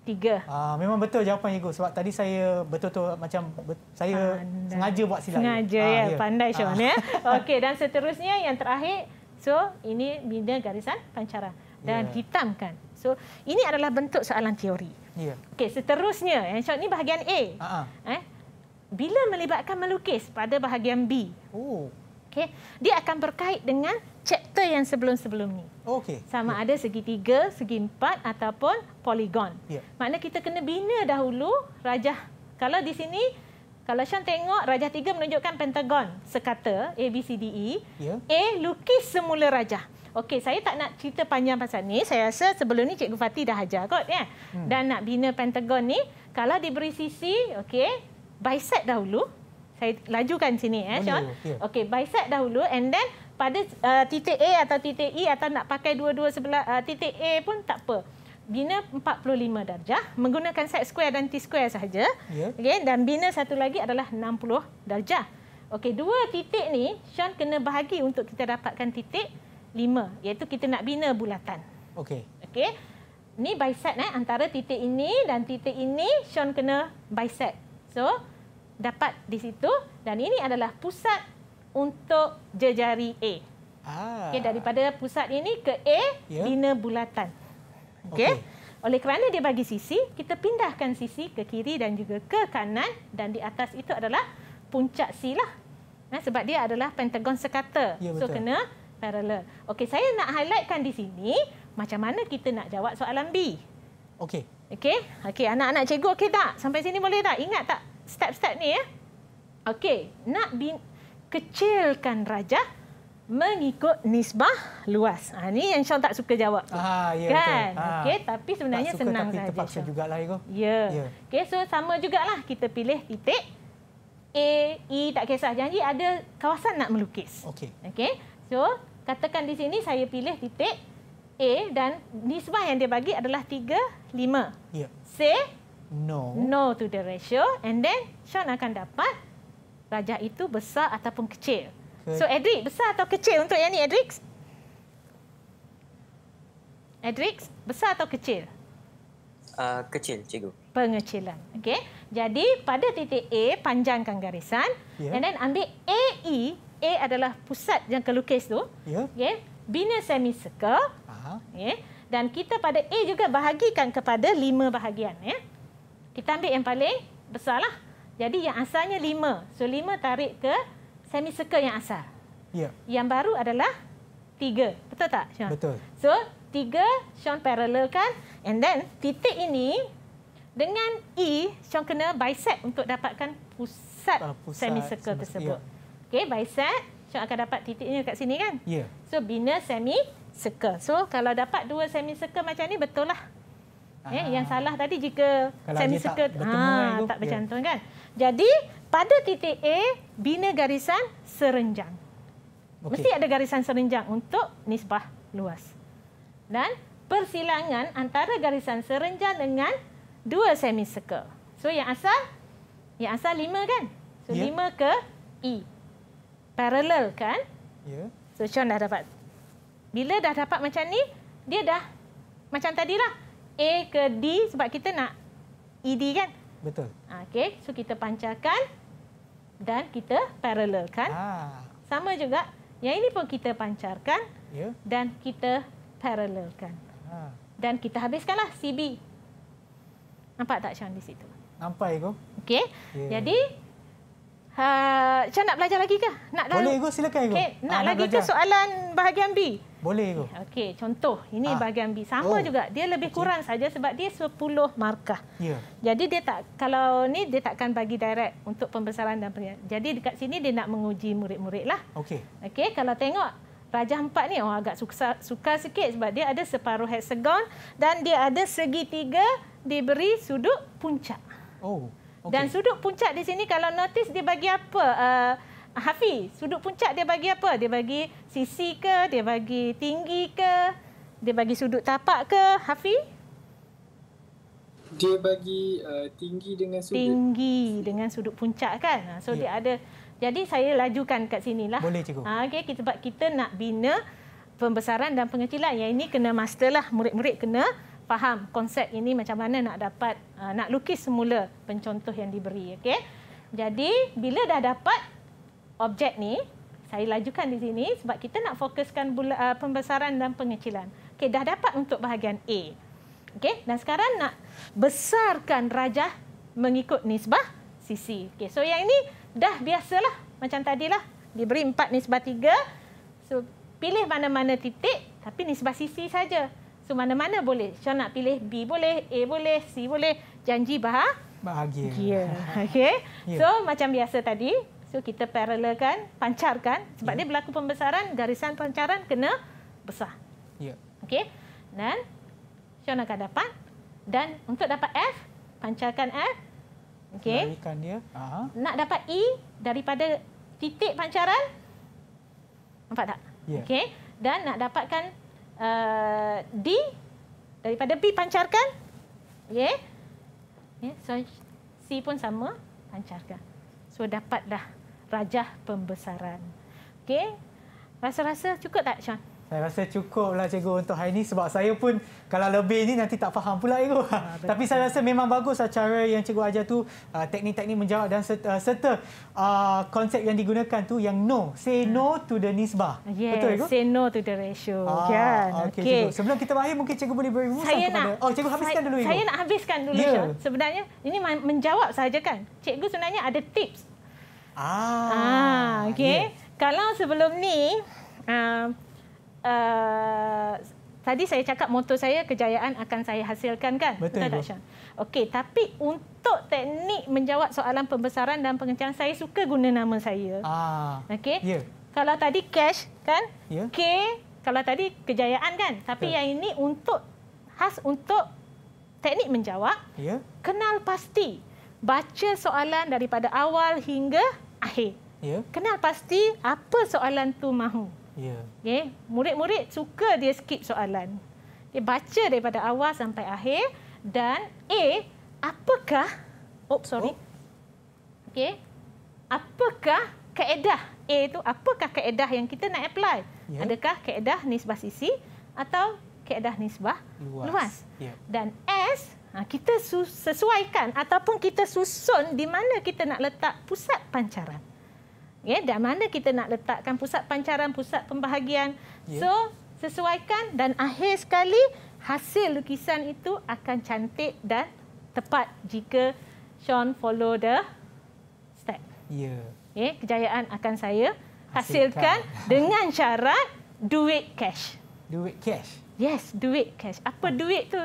tiga. Ah memang betul jawapan Igo sebab tadi saya betul tu macam saya pandai. sengaja buat silap. Sengaja ah, ya, yeah. pandai Sean ah. ya. Okey dan seterusnya yang terakhir so ini bina garisan pancaran dan yeah. hitamkan. So ini adalah bentuk soalan teori. Ya. Yeah. Okey seterusnya yang Sean ni bahagian A. Uh-huh. Eh bila melibatkan melukis pada bahagian B. Oh. Okay, dia akan berkait dengan chapter yang sebelum-sebelum ni. Okey. Sama yeah. ada segitiga, segi empat ataupun poligon. Yeah. Makna kita kena bina dahulu rajah. Kalau di sini kalau Syam tengok rajah tiga menunjukkan pentagon sekata A B C D E. Yeah. A lukis semula rajah. Okey, saya tak nak cerita panjang pasal ni. Saya rasa sebelum ni Cikgu Fati dah ajar kot ya. Hmm. Dan nak bina pentagon ni kalau diberi sisi, okey, bisect dahulu. Saya lajukan sini ya, eh, Syam. Okay, bisect dahulu and then pada uh, titik A atau titik E atau nak pakai dua-dua sebelah uh, titik A pun tak apa. Bina 45 darjah menggunakan set square dan T-square sahaja. Yeah. Okay, dan bina satu lagi adalah 60 darjah. Okey, dua titik ni Sean kena bahagi untuk kita dapatkan titik 5 iaitu kita nak bina bulatan. Okey. Okey. Ni bisect eh antara titik ini dan titik ini Sean kena bisect. So dapat di situ dan ini adalah pusat untuk jejari A. Ah. Okay, daripada pusat ini ke A, yeah. bina bulatan. Okey. Okay. Oleh kerana dia bagi sisi, kita pindahkan sisi ke kiri dan juga ke kanan. Dan di atas itu adalah puncak C. Lah. Nah, eh, sebab dia adalah pentagon sekata. Yeah, so, kena paralel. Okey, saya nak highlightkan di sini macam mana kita nak jawab soalan B. Okey. Okey, Okey, anak-anak cikgu okey tak? Sampai sini boleh tak? Ingat tak step-step ni? Ya? Okey, nak bina kecilkan raja mengikut nisbah luas. Ha, ini yang Sean tak suka jawab. Ha, ya, kan? Ha. Ah. Okay, tapi sebenarnya suka, senang saja. Tapi sahaja, terpaksa Sean. jugalah. Ya. ya. Okay, so sama juga lah kita pilih titik A, E tak kisah. Janji ada kawasan nak melukis. Okay. Okay, so katakan di sini saya pilih titik A dan nisbah yang dia bagi adalah 3, 5. Ya. Say no. no to the ratio and then Sean akan dapat 3.5 rajah itu besar ataupun kecil. Hmm. So Edrix besar atau kecil untuk yang ni Edrix Edric besar atau kecil? Uh, kecil cikgu. Pengecilan. Okey. Jadi pada titik A panjangkan garisan yeah. and then ambil AE. A adalah pusat yang kelukis tu. Yeah. Okey. Bina semicircle. Aha. Okey. Dan kita pada A juga bahagikan kepada lima bahagian ya. Kita ambil yang paling besarlah. Jadi yang asalnya lima. So lima tarik ke semi semicircle yang asal. Ya. Yang baru adalah tiga. Betul tak Sean? Betul. So tiga Sean parallel kan. And then titik ini dengan E Sean kena bisect untuk dapatkan pusat, uh, pusat semicircle semis- tersebut. Ya. Okay bisect Sean akan dapat titiknya kat sini kan. Ya. So bina semi semicircle. So kalau dapat dua semi semicircle macam ni betul lah. Ah. Eh, yang salah tadi jika semi circle ah tak ya. bercantum yeah. kan. Jadi pada titik A bina garisan serenjang. Okay. Mesti ada garisan serenjang untuk nisbah luas. Dan persilangan antara garisan serenjang dengan dua semicircle. So yang asal yang asal 5 kan? So 5 ya. ke E. Paralel kan? Ya. Yeah. So Sean dah dapat. Bila dah dapat macam ni, dia dah macam tadilah. A ke D sebab kita nak ED kan? Betul. Okey, so kita pancarkan dan kita paralelkan. Ha. Sama juga, yang ini pun kita pancarkan ya. dan kita paralelkan. Ha. Dan kita habiskanlah CB. Nampak tak Sean di situ? Nampak, Ego. Okey, ya. jadi... Ha, Sean nak belajar lagi ke? Nak Boleh, Ego. Silakan, Ego. Okay. Nak, ha, lagi belajar. ke soalan bahagian B? Boleh ke? Okey, contoh. Ini ha. Ah. bahagian B. Sama oh. juga. Dia lebih okay. kurang saja sebab dia 10 markah. Yeah. Jadi dia tak kalau ni dia takkan bagi direct untuk pembesaran dan peringkat. Jadi dekat sini dia nak menguji murid-murid lah. Okey. Okey, kalau tengok Rajah empat ni oh, agak suka, suka sikit sebab dia ada separuh hexagon dan dia ada segitiga diberi sudut puncak. Oh, okay. Dan sudut puncak di sini kalau notice dia bagi apa? Uh, Hafi, sudut puncak dia bagi apa? Dia bagi sisi ke? Dia bagi tinggi ke? Dia bagi sudut tapak ke? Hafi? Dia bagi uh, tinggi dengan sudut. Tinggi dengan sudut puncak kan? Ha, so yeah. dia ya. ada. Jadi saya lajukan kat lah. Boleh cikgu. Ha, ah, okay, kita, sebab kita nak bina pembesaran dan pengecilan. Yang ini kena master lah. Murid-murid kena faham konsep ini macam mana nak dapat uh, nak lukis semula pencontoh yang diberi. Okay? Jadi bila dah dapat objek ni saya lajukan di sini sebab kita nak fokuskan bulat, uh, ah, pembesaran dan pengecilan. Okey, dah dapat untuk bahagian A. Okey, dan sekarang nak besarkan rajah mengikut nisbah sisi. Okey, so yang ini dah biasalah macam tadilah. Diberi 4 nisbah 3. So pilih mana-mana titik tapi nisbah sisi saja. So mana-mana boleh. So nak pilih B boleh, A boleh, C boleh. Janji bah bahagia. Okey. Yeah. So macam biasa tadi, So kita paralelkan, pancarkan sebab ya. dia berlaku pembesaran, garisan pancaran kena besar. Ya. Okey. Dan Sean nak dapat dan untuk dapat F, pancarkan F. Okey. Larikan dia. Aha. Nak dapat E daripada titik pancaran? Nampak tak? Ya. Okey. Dan nak dapatkan uh, D daripada B pancarkan. Okey. Yeah, So C pun sama, pancarkan. So dah rajah pembesaran. Okey. Rasa-rasa cukup tak Sean? Saya rasa cukup lah cikgu untuk hari ini sebab saya pun kalau lebih ini nanti tak faham pula cikgu. Ha, Tapi saya rasa memang bagus lah cara yang cikgu ajar tu ah, teknik-teknik menjawab dan ah, serta, serta uh, konsep yang digunakan tu yang no. Say hmm. no to the nisbah. Yes, Betul cikgu? Say no to the ratio. Ah, yeah. Kan? okay. cikgu. Sebelum kita berakhir mungkin cikgu boleh beri rumusan saya kepada. Nak, oh cikgu habiskan saya, dulu cikgu. Saya nak habiskan dulu. Yeah. Ya. Sebenarnya ini menjawab saja kan. Cikgu sebenarnya ada tips Ah, ah okay. Yeah. Kalau sebelum ni, uh, uh, tadi saya cakap motor saya kejayaan akan saya hasilkan kan? Betul, Betul tak, Syah? Okey, tapi untuk teknik menjawab soalan pembesaran dan pengencangan, saya suka guna nama saya. Ah, okey. Yeah. Kalau tadi cash kan? Yeah. K, kalau tadi kejayaan kan? Tapi Betul. yang ini untuk khas untuk teknik menjawab. Yeah. Kenal pasti. Baca soalan daripada awal hingga akhir. Yeah. Kenal pasti apa soalan tu mahu. Yeah. Okay. Murid-murid suka dia skip soalan. Dia baca daripada awal sampai akhir. Dan A, apakah... Oh, sorry. Oh. Okay. Apakah kaedah A itu, apakah kaedah yang kita nak apply? Yeah. Adakah kaedah nisbah sisi atau kaedah nisbah luas? luas? Yeah. Dan S, Ha, kita sesuaikan ataupun kita susun di mana kita nak letak pusat pancaran. Ya, di mana kita nak letakkan pusat pancaran, pusat pembahagian. Ya. So, sesuaikan dan akhir sekali hasil lukisan itu akan cantik dan tepat jika Sean follow the step. Ya. Ya, kejayaan akan saya hasilkan, hasilkan dengan syarat duit cash. Duit cash. Yes, duit cash. Apa ah. duit tu?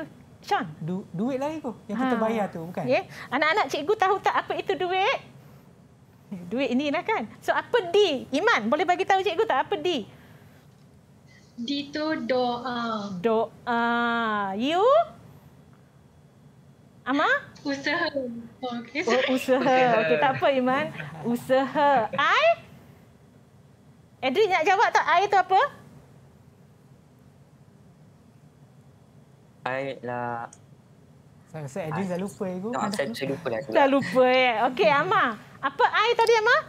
pecah. Du, duit lah itu yang ha. kita bayar tu bukan? Okay. Ya. Anak-anak cikgu tahu tak apa itu duit? Eh, duit ini inilah kan. So apa di? Iman boleh bagi tahu cikgu tak apa di? Di tu doa. Doa. You? Ama? Usaha. Okay. Oh, usaha. Okey, tak apa Iman. Usaha. I? Edric nak jawab tak I tu apa? I lah. Saya rasa dah lupa ya, Tak, saya, saya lupa lah. Dah lupa ya. Eh. Okey, Amar. Apa ai tadi, Amar?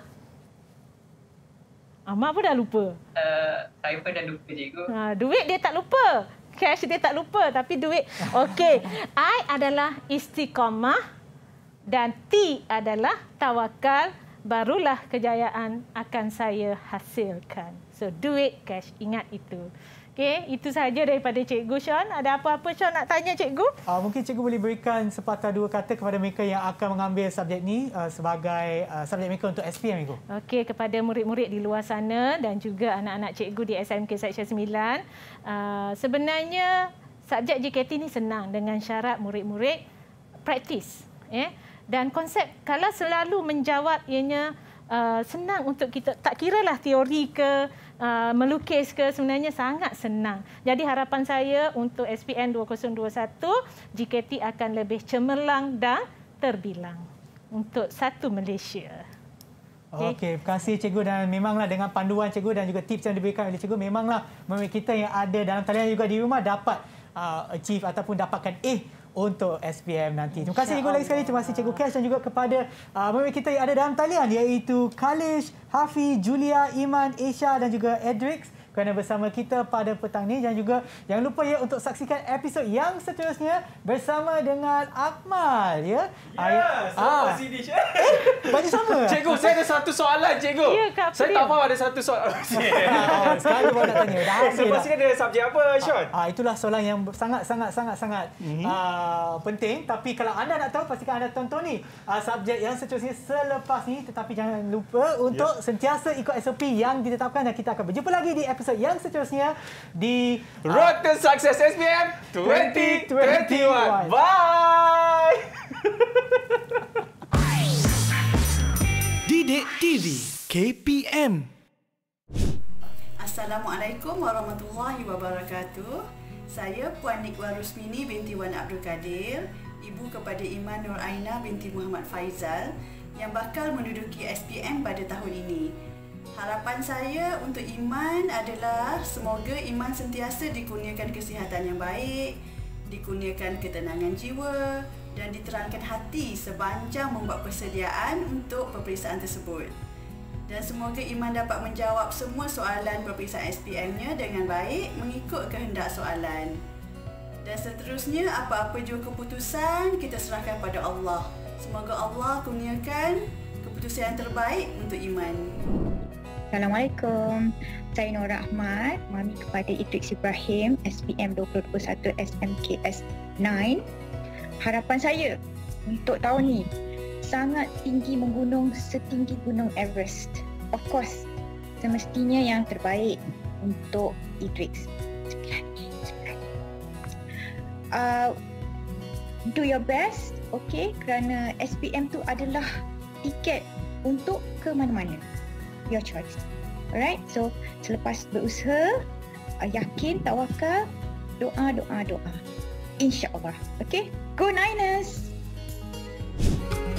Amar pun dah lupa. Uh, saya pun dah lupa, Cikgu. Ha, duit dia tak lupa. Cash dia tak lupa. Tapi duit. Okey. Ai adalah istiqamah. Dan T adalah tawakal. Barulah kejayaan akan saya hasilkan. So, duit, cash. Ingat itu. Okey, itu saja daripada Cikgu Sean. Ada apa-apa Sean nak tanya Cikgu? Uh, mungkin Cikgu boleh berikan sepatah dua kata kepada mereka yang akan mengambil subjek ni uh, sebagai uh, subjek mereka untuk SPM, ya, Cikgu. Okey, kepada murid-murid di luar sana dan juga anak-anak Cikgu di SMK Seksyen 9. Uh, sebenarnya, subjek JKT ini senang dengan syarat murid-murid praktis. Yeah? Dan konsep kalau selalu menjawab ianya uh, senang untuk kita, tak kiralah teori ke, uh, melukis ke sebenarnya sangat senang. Jadi harapan saya untuk SPN 2021 JKT akan lebih cemerlang dan terbilang untuk satu Malaysia. Okey, terima kasih cikgu dan memanglah dengan panduan cikgu dan juga tips yang diberikan oleh cikgu memanglah kita yang ada dalam talian juga di rumah dapat uh, achieve ataupun dapatkan A untuk SPM nanti. Terima kasih cikgu lagi sekali. Terima kasih cikgu Cash dan juga kepada uh, kita yang ada dalam talian iaitu Kalish, Hafiz, Julia, Iman, Aisyah dan juga Edrix kerana bersama kita pada petang ini dan juga jangan lupa ya untuk saksikan episod yang seterusnya bersama dengan Akmal ya. Ya, yeah, sama ah. Eh, baju sama. Cikgu, saya ada satu soalan, cikgu. Ya, Kak saya tak faham ada satu soalan. Oh, sekali pun nak tanya. Dah habis. Sebab sini ada subjek apa, Sean? Ah, ah, itulah soalan yang sangat sangat sangat sangat mm-hmm. uh, penting tapi kalau anda nak tahu pastikan anda tonton ni uh, subjek yang seterusnya selepas ini. tetapi jangan lupa ya. untuk yeah. sentiasa ikut SOP yang ditetapkan dan kita akan berjumpa lagi di episode episod yang seterusnya di Road to Success SPM 2021. Bye. Didik TV KPM. Assalamualaikum warahmatullahi wabarakatuh. Saya Puan Nikwa Rusmini binti Wan Abdul Kadir, ibu kepada Iman Nur Aina binti Muhammad Faizal yang bakal menduduki SPM pada tahun ini. Harapan saya untuk iman adalah semoga iman sentiasa dikurniakan kesihatan yang baik, dikurniakan ketenangan jiwa dan diterangkan hati sepanjang membuat persediaan untuk peperiksaan tersebut. Dan semoga iman dapat menjawab semua soalan peperiksaan SPM-nya dengan baik mengikut kehendak soalan. Dan seterusnya, apa-apa juga keputusan kita serahkan pada Allah. Semoga Allah kurniakan keputusan yang terbaik untuk iman. Assalamualaikum. Saya Nora Ahmad, mami kepada Idris Ibrahim, SPM 2021 SMKS 9. Harapan saya untuk tahun ni sangat tinggi menggunung setinggi gunung Everest. Of course, semestinya yang terbaik untuk Idris. Uh, do your best, okay? Kerana SPM tu adalah tiket untuk ke mana-mana your choice. Alright, so selepas berusaha, uh, yakin, tawakal, doa, doa, doa. InsyaAllah. Okay, go Niners! thank you